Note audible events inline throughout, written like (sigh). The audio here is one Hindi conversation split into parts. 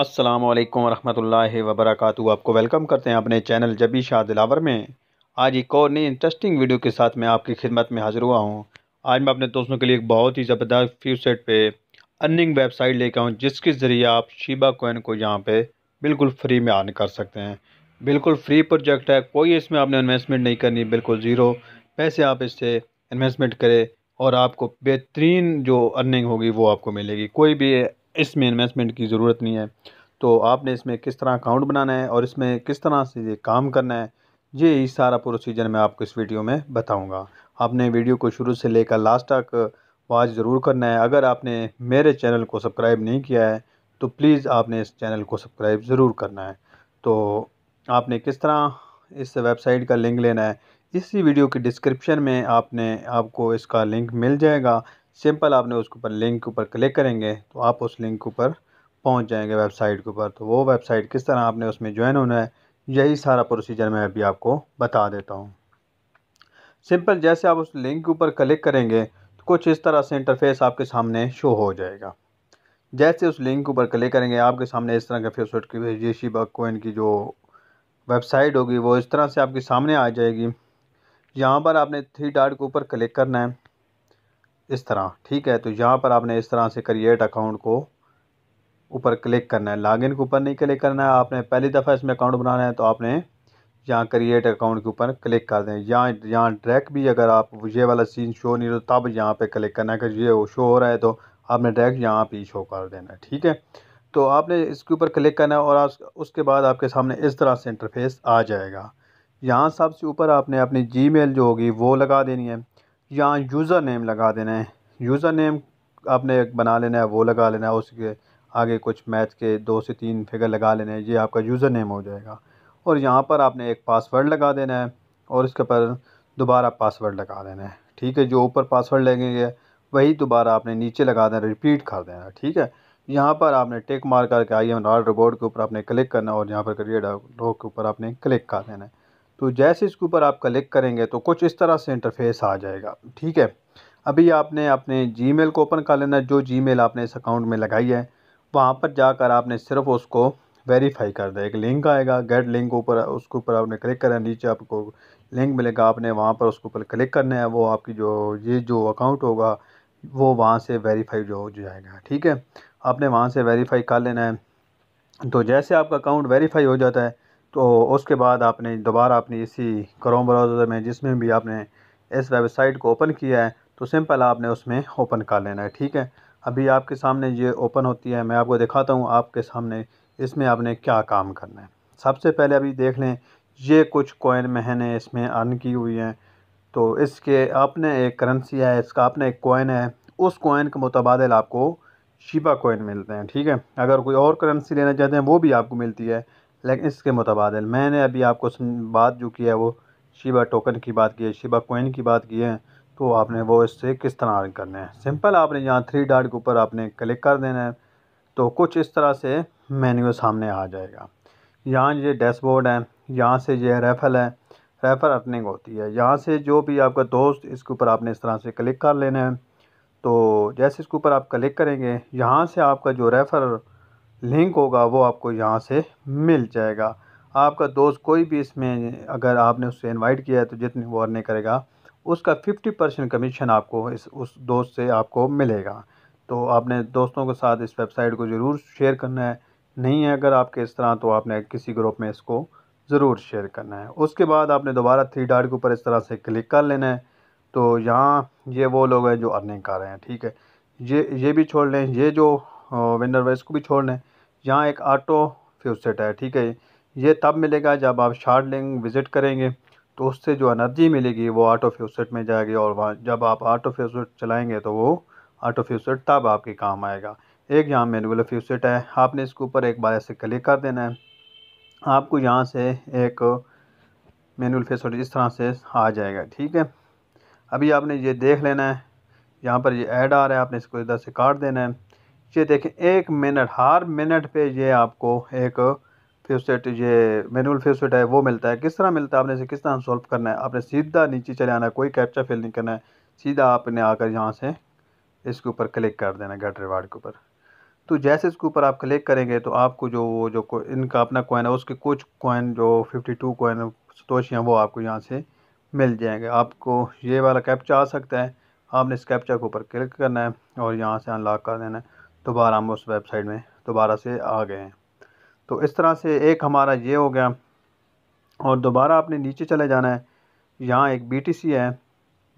अस्सलाम वालेकुम रहमतुल्लाहि वरक़ आपको वेलकम करते हैं अपने चैनल जबी शाह दिलावर में आज एक और नई इंटरेस्टिंग वीडियो के साथ मैं आपकी खिदमत में हाज़िर हुआ हूँ आज मैं अपने दोस्तों के लिए एक बहुत ही ज़बरदस्त फ्यूसेट पे अर्निंग वेबसाइट लेकर आऊँ जिसके ज़रिए आप शिबा कोइन को यहाँ पर बिल्कुल फ्री में अर्न कर सकते हैं बिल्कुल फ्री प्रोजेक्ट है कोई इसमें आपने इन्वेस्टमेंट नहीं करनी बिल्कुल ज़ीरो पैसे आप इससे इन्वेस्टमेंट करें और आपको बेहतरीन जो अर्निंग होगी वो आपको मिलेगी कोई भी इसमें इन्वेस्टमेंट की ज़रूरत नहीं है तो आपने इसमें किस तरह अकाउंट बनाना है और इसमें किस तरह से ये काम करना है ये सारा प्रोसीजर मैं आपको इस वीडियो में बताऊंगा आपने वीडियो को शुरू से लेकर लास्ट तक वॉच ज़रूर करना है अगर आपने मेरे चैनल को सब्सक्राइब नहीं किया है तो प्लीज़ आपने इस चैनल को सब्सक्राइब ज़रूर करना है तो आपने किस तरह इस वेबसाइट का लिंक लेना है इसी वीडियो के डिस्क्रिप्शन में आपने आपको इसका लिंक मिल जाएगा सिंपल आपने उसके ऊपर लिंक के ऊपर क्लिक करेंगे तो आप उस लिंक के ऊपर पहुंच जाएंगे वेबसाइट के ऊपर तो वो वेबसाइट किस तरह आपने उसमें ज्वाइन होना है यही सारा प्रोसीजर मैं अभी आपको बता देता हूँ सिंपल जैसे आप उस लिंक के ऊपर क्लिक करेंगे तो कुछ इस तरह से इंटरफेस आपके सामने शो हो जाएगा जैसे उस लिंक के ऊपर क्लिक करेंगे आपके सामने इस तरह का फेसबुक की जेसी बग कोइन की जो वेबसाइट होगी वो इस तरह से आपके सामने आ जाएगी यहाँ पर आपने थ्री डार्ट के ऊपर क्लिक करना है इस तरह ठीक है तो यहाँ पर आपने इस तरह से क्रिएट अकाउंट को ऊपर क्लिक करना है लॉगिन के ऊपर नहीं क्लिक करना है आपने पहली दफ़ा इसमें अकाउंट बनाना है तो आपने यहाँ क्रिएट अकाउंट के ऊपर क्लिक कर दें यहाँ यहाँ डायरेक्ट भी अगर आप ये वाला सीन शो नहीं हो तो तब यहाँ पे क्लिक करना है अगर ये शो हो रहा है तो आपने डायरेक्ट यहाँ पे शो कर देना है ठीक है तो आपने इसके ऊपर क्लिक करना है और उसके बाद आपके सामने इस तरह से इंटरफेस आ जाएगा यहाँ सबसे ऊपर आपने अपनी जी जो होगी वो लगा देनी है यहाँ यूज़र नेम लगा देना है यूज़र नेम आपने एक बना लेना है वो लगा लेना है उसके आगे कुछ मैच के दो से तीन फिगर लगा लेने हैं ये आपका यूज़र नेम हो जाएगा और यहाँ पर आपने एक पासवर्ड लगा देना है और इसके पर दोबारा पासवर्ड लगा देना है ठीक है जो ऊपर पासवर्ड लगेंगे वही दोबारा आपने नीचे लगा देना रिपीट कर देना ठीक है यहाँ पर आपने टेक मार करके आई एम नॉट रिबोर्ड के ऊपर आपने क्लिक करना और यहाँ पर करिए डॉक के ऊपर आपने क्लिक कर देना है तो जैसे इसके ऊपर आप क्लिक करेंगे तो कुछ इस तरह से इंटरफेस आ जाएगा ठीक है अभी आपने अपने जी को ओपन कर लेना जो जी आपने इस अकाउंट में लगाई है वहाँ पर जाकर आपने सिर्फ उसको वेरीफाई कर दिया एक लिंक आएगा गेट लिंक ऊपर उसके ऊपर आपने क्लिक करना नीचे आपको लिंक मिलेगा आपने वहाँ पर उसके ऊपर क्लिक करना है वो आपकी जो ये जो अकाउंट होगा वो वहाँ से वेरीफाई जो हो जाएगा ठीक है आपने वहाँ से वेरीफाई कर लेना है तो जैसे आपका अकाउंट वेरीफाई हो जाता है तो उसके बाद आपने दोबारा अपनी इसी क्रोम ब्राउज़र में जिसमें भी आपने इस वेबसाइट को ओपन किया है तो सिंपल आपने उसमें ओपन कर लेना है ठीक है अभी आपके सामने ये ओपन होती है मैं आपको दिखाता हूँ आपके सामने इसमें आपने क्या काम करना है सबसे पहले अभी देख लें ये कुछ कोइन मैंने इसमें अर्न की हुई हैं तो इसके आपने एक करेंसी है इसका आपने एक कोइन है उस कोइन के मुतबादल आपको शिबा कोइन मिलते हैं ठीक है अगर कोई और करेंसी लेना चाहते हैं वो भी आपको मिलती है लेकिन इसके मुतबाद मैंने अभी आपको बात जो की है वो शिबा टोकन की बात की है शिबा कोइन की बात की है तो आपने वो इससे किस तरह अर्न करना है सिंपल आपने यहाँ थ्री डाट के ऊपर आपने क्लिक कर देना है तो कुछ इस तरह से मेन्यू सामने आ जाएगा यहाँ ये डैशबोर्ड है यहाँ से ये रेफल है रेफर अर्निंग होती है यहाँ से जो भी आपका दोस्त इसके ऊपर आपने इस तरह से क्लिक कर लेना है तो जैसे इसके ऊपर आप क्लिक करेंगे यहाँ से आपका जो रेफ़र लिंक होगा वो आपको यहाँ से मिल जाएगा आपका दोस्त कोई भी इसमें अगर आपने उससे इनवाइट किया है तो जितनी वो अर्निंग करेगा उसका फिफ्टी परसेंट कमीशन आपको इस उस दोस्त से आपको मिलेगा तो आपने दोस्तों के साथ इस वेबसाइट को ज़रूर शेयर करना है नहीं है अगर आपके इस तरह तो आपने किसी ग्रुप में इसको ज़रूर शेयर करना है उसके बाद आपने दोबारा थ्री डाट के ऊपर इस तरह से क्लिक कर लेना है तो यहाँ ये वो लोग हैं जो अर्निंग कर रहे हैं ठीक है ये ये भी छोड़ लें ये जो विंडर वाइज को भी छोड़ लें यहाँ एक ऑटो फ्यूज़ सेट है ठीक है ये तब मिलेगा जब आप शार्ट लिंग विज़िट करेंगे तो उससे जो एनर्जी मिलेगी वो ऑटो फ्यूज़ सेट में जाएगी और वहाँ जब आप ऑटो फ्यूज़ सेट चलाएँगे तो वो ऑटो फ्यूज़ सेट तब आपके काम आएगा एक यहाँ मैनुअल फ्यूज़ सेट है आपने इसके ऊपर एक बार ऐसे क्लिक कर देना है आपको यहाँ से एक मैनुअल फ्यूज़ सेट इस तरह से आ जाएगा ठीक है अभी आपने ये देख लेना है यहाँ पर ये ऐड आ रहा है आपने इसको इधर से काट देना है ये देखें एक मिनट हर मिनट पे ये आपको एक फेवसेट ये मैनुअल फेवसेट है वो मिलता है किस तरह मिलता है आपने इसे किस तरह सॉल्व करना है आपने सीधा नीचे चले आना है कोई कैप्चा फिल नहीं करना है सीधा आपने आकर यहाँ से इसके ऊपर क्लिक कर देना गेट रिवार्ड के ऊपर तो जैसे इसके ऊपर आप क्लिक करेंगे तो आपको जो वो जो इनका अपना कोइन है उसके कुछ कोइन जो फिफ्टी टू कोइन सतोशियाँ वो आपको यहाँ से मिल जाएंगे आपको ये वाला कैप्चा आ सकता है आपने इस कैप्चा के ऊपर क्लिक करना है और यहाँ से अनलॉक कर देना है दोबारा हम उस वेबसाइट में दोबारा से आ गए हैं तो इस तरह से एक हमारा ये हो गया और दोबारा आपने नीचे चले जाना है यहाँ एक बी टी सी है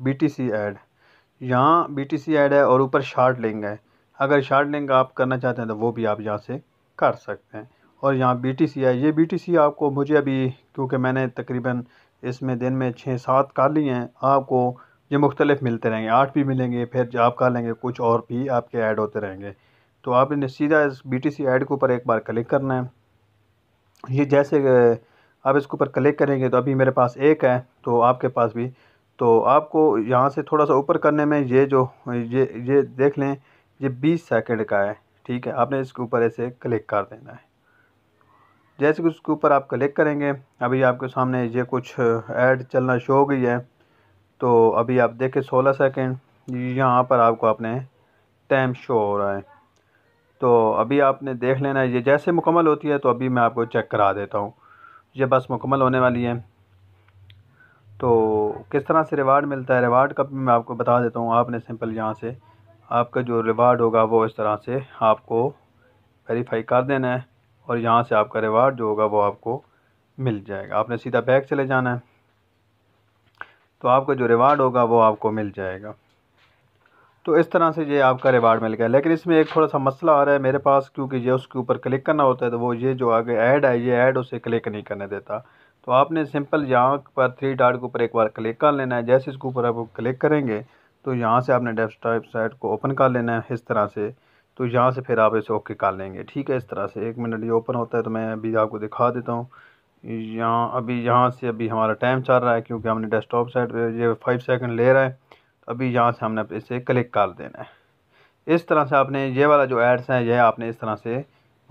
बी टी सी ऐड यहाँ बी टी सी ऐड है और ऊपर शार्ट लिंक है अगर शार्ट लिंक आप करना चाहते हैं तो वो भी आप यहाँ से कर सकते हैं और यहाँ बी टी सी है ये बी टी सी आपको मुझे अभी क्योंकि मैंने तकरीबन इसमें दिन में छः सात कर लिए हैं आपको ये मुख्तलिफ मिलते रहेंगे आठ भी मिलेंगे फिर आप कर लेंगे कुछ और भी आपके ऐड होते रहेंगे तो आपने सीधा इस बी टी सी ऐड के ऊपर एक बार क्लिक करना है ये जैसे आप इसके ऊपर क्लिक करेंगे तो अभी मेरे पास एक है तो आपके पास भी तो आपको यहाँ से थोड़ा सा ऊपर करने में ये जो ये ये देख लें ये बीस सेकेंड का है ठीक है आपने इसके ऊपर ऐसे क्लिक कर देना है जैसे कि उसके ऊपर आप क्लिक करेंगे अभी आपके सामने ये कुछ ऐड चलना शो हो गई है तो अभी आप देखें सोलह सेकेंड यहाँ पर आपको अपने टाइम शो हो रहा है तो अभी आपने देख लेना है ये जैसे मुकम्मल होती है तो अभी मैं आपको चेक करा देता हूँ ये बस मुकम्मल होने वाली है तो किस तरह से रिवार्ड मिलता है रिवार्ड का भी मैं आपको बता देता हूँ आपने सिंपल यहाँ से आपका जो रिवार्ड होगा वो इस तरह से आपको वेरीफाई कर देना है और यहाँ से आपका रिवार्ड जो होगा वो आपको मिल जाएगा आपने सीधा बैग चले जाना है तो आपका जो रिवार्ड होगा वो आपको मिल जाएगा तो इस तरह से ये आपका रिवार्ड मिल गया लेकिन इसमें एक थोड़ा सा मसला आ रहा है मेरे पास क्योंकि ये उसके ऊपर क्लिक करना होता है तो वो ये जो आगे ऐड है ये ऐड उसे क्लिक नहीं करने देता तो आपने सिंपल यहाँ पर थ्री डाट के ऊपर एक बार क्लिक कर लेना है जैसे इसके ऊपर आप क्लिक करेंगे तो यहाँ से आपने डेस्कटॉप साइट को ओपन कर लेना है इस तरह से तो यहाँ से फिर आप इसे ओके कर लेंगे ठीक है इस तरह से एक मिनट ये ओपन होता है तो मैं अभी आपको दिखा देता हूँ यहाँ अभी यहाँ से अभी हमारा टाइम चल रहा है क्योंकि हमने डेस्कटॉप साइट ये फाइव सेकंड ले रहा है अभी यहाँ से हमने इसे क्लिक कर देना है इस तरह से आपने ये वाला जो एड्स हैं यह आपने इस तरह से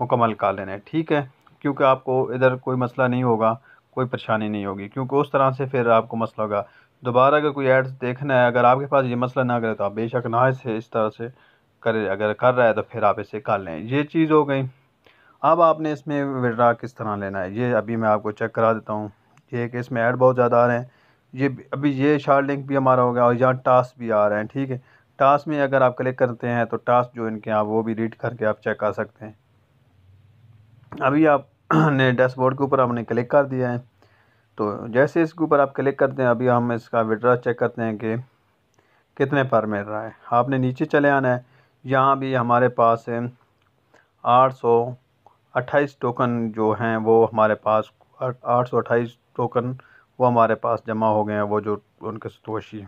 मुकम्मल कर लेना है ठीक है क्योंकि आपको इधर कोई मसला नहीं होगा कोई परेशानी नहीं होगी क्योंकि उस तरह से फिर आपको मसला होगा दोबारा अगर कोई एड्स देखना है अगर आपके पास ये मसला ना करे तो आप बेशक ना इसे इस तरह से कर अगर कर रहा है तो फिर आप इसे कर लें ये चीज़ हो गई अब आपने इसमें विड्रा किस तरह लेना है ये अभी मैं आपको चेक करा देता हूँ ये कि इसमें ऐड बहुत ज़्यादा आ रहे हैं ये अभी ये शार्ट लिंक भी हमारा हो गया और यहाँ टास्क भी आ रहे हैं ठीक है टास्क में अगर आप क्लिक करते हैं तो टास्क जो इनके आप वो भी रीड करके आप चेक कर सकते हैं अभी आप (clears throat) ने डैशबोर्ड के ऊपर हमने क्लिक कर दिया है तो जैसे इसके ऊपर आप क्लिक करते हैं अभी हम इसका विड्रा चेक करते हैं कि कितने पर मिल रहा है आपने नीचे चले आना है यहाँ भी हमारे पास आठ सौ अट्ठाईस टोकन जो हैं वो हमारे पास आठ सौ अट्ठाईस टोकन वो हमारे पास जमा हो गए हैं वो जो उनके सतोशी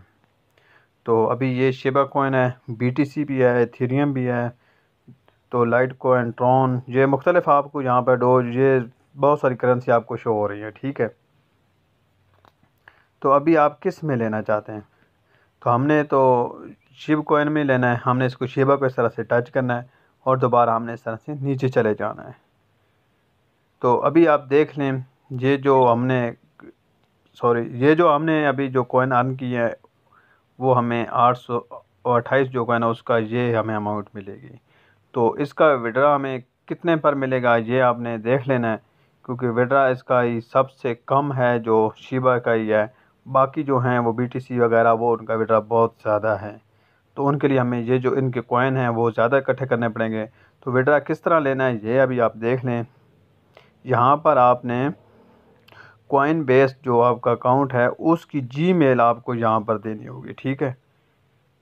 तो अभी ये शेबा कोइन है बी टी सी भी है थीरियम भी है तो लाइट कोइन ट्रॉन ये मुख्तलिफ आपको यहाँ पर डोज ये बहुत सारी करेंसी आपको शो हो रही है ठीक है तो अभी आप किस में लेना चाहते हैं तो हमने तो शिव कोइन में लेना है हमने इसको शेबा को इस तरह से टच करना है और दोबारा हमने इस तरह से नीचे चले जाना है तो अभी आप देख लें ये जो हमने सॉरी ये जो हमने अभी जो कॉइन अर्न की है वो हमें आठ सौ अट्ठाईस जो कॉइन है उसका ये हमें अमाउंट मिलेगी तो इसका विड्रा हमें कितने पर मिलेगा ये आपने देख लेना है क्योंकि विड्रा इसका ही सबसे कम है जो शिबा का ही है बाकी जो हैं वो बी वगैरह वो उनका विड्रा बहुत ज़्यादा है तो उनके लिए हमें ये जो इनके कॉइन हैं वो ज़्यादा इकट्ठे करने पड़ेंगे तो विड्रा किस तरह लेना है ये अभी आप देख लें यहाँ पर आपने कॉइन बेस जो आपका अकाउंट है उसकी जी मेल आपको यहाँ पर देनी होगी ठीक है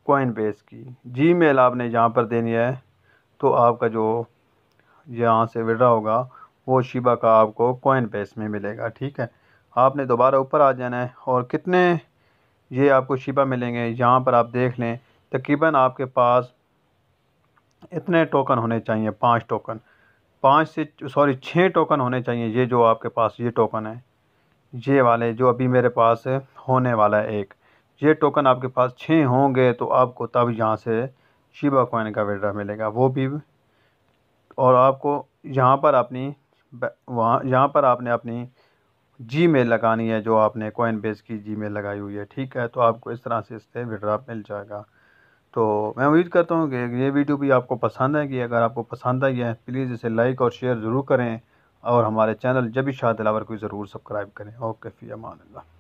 कॉइन बेस की जी मेल आपने यहाँ पर देनी है तो आपका जो यहाँ से विड्रा होगा वो शिबा का आपको कॉइन बेस में मिलेगा ठीक है आपने दोबारा ऊपर आ जाना है और कितने ये आपको शिबा मिलेंगे यहाँ पर आप देख लें तकरीबन आपके पास इतने टोकन होने चाहिए पाँच टोकन पाँच से सॉरी छः टोकन होने चाहिए ये जो आपके पास ये टोकन है ये वाले जो अभी मेरे पास होने वाला है एक ये टोकन आपके पास छः होंगे तो आपको तब यहाँ से शिबा कॉइन का विड्रा मिलेगा वो भी और आपको यहाँ पर अपनी वहाँ यहाँ पर आपने अपनी जी मेल लगानी है जो आपने कॉइन बेस की जी मेल लगाई हुई है ठीक है तो आपको इस तरह से इससे विड्रा मिल जाएगा तो मैं उम्मीद करता हूँ कि ये वीडियो भी आपको पसंद आएगी अगर आपको पसंद आई है प्लीज़ इसे लाइक और शेयर ज़रूर करें और हमारे चैनल जब शाह दिलावर को ज़रूर सब्सक्राइब करें ओके फ़ी अमान